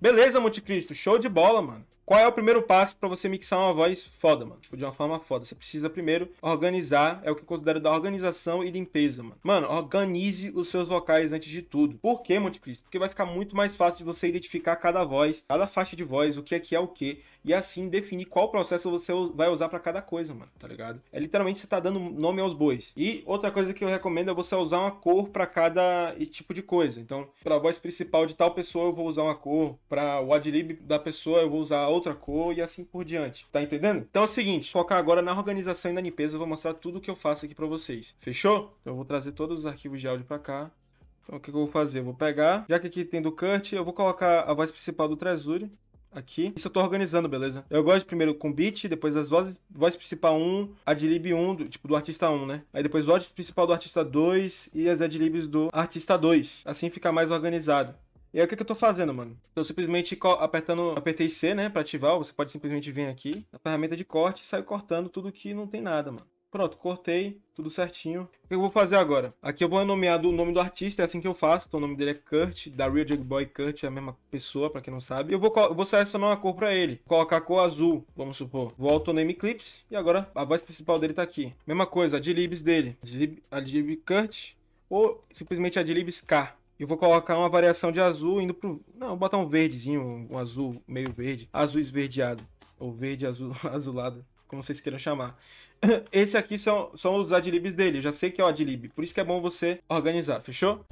Beleza, Monte Cristo, show de bola, mano. Qual é o primeiro passo para você mixar uma voz foda, mano? Tipo, de uma forma foda. Você precisa primeiro organizar, é o que eu considero da organização e limpeza, mano. Mano, organize os seus vocais antes de tudo. Por quê, Monte Cristo? Porque vai ficar muito mais fácil de você identificar cada voz, cada faixa de voz, o que é que é o que, e assim definir qual processo você vai usar para cada coisa, mano, tá ligado? É literalmente você tá dando nome aos bois. E outra coisa que eu recomendo é você usar uma cor para cada tipo de coisa. Então, para voz principal de tal pessoa eu vou usar uma cor, para o adlib da pessoa eu vou usar outra cor e assim por diante. Tá entendendo? Então é o seguinte, focar agora na organização e na limpeza, eu vou mostrar tudo que eu faço aqui para vocês. Fechou? Então eu vou trazer todos os arquivos de áudio para cá. Então o que, eu vou fazer? Eu vou pegar, já que aqui tem do Kurt, eu vou colocar a voz principal do Trezuri aqui. Isso eu tô organizando, beleza? Eu gosto primeiro com beat, depois as vozes, voz principal 1, adlib 1, do, tipo do artista 1, né? Aí depois voz principal do artista 2 e as adlibs do artista 2. Assim fica mais organizado. E aí o que, que eu tô fazendo, mano? Eu simplesmente apertando, apertei C, né, pra ativar, você pode simplesmente vir aqui, na ferramenta de corte, e cortando tudo que não tem nada, mano. Pronto, cortei, tudo certinho. O que eu vou fazer agora? Aqui eu vou nomear o nome do artista, é assim que eu faço. Então o nome dele é Kurt, da Real Jug Boy Kurt, é a mesma pessoa, pra quem não sabe. Eu vou, eu vou selecionar uma cor pra ele, vou colocar a cor azul, vamos supor. Vou auto name clips, e agora a voz principal dele tá aqui. Mesma coisa, a libs dele, a libs Kurt, ou simplesmente a libs K. Eu vou colocar uma variação de azul indo pro... Não, vou botar um verdezinho, um azul meio verde. Azul esverdeado. Ou verde azul, azulado, como vocês queiram chamar. Esse aqui são, são os adlibs dele. Eu já sei que é o adlib. Por isso que é bom você organizar, fechou?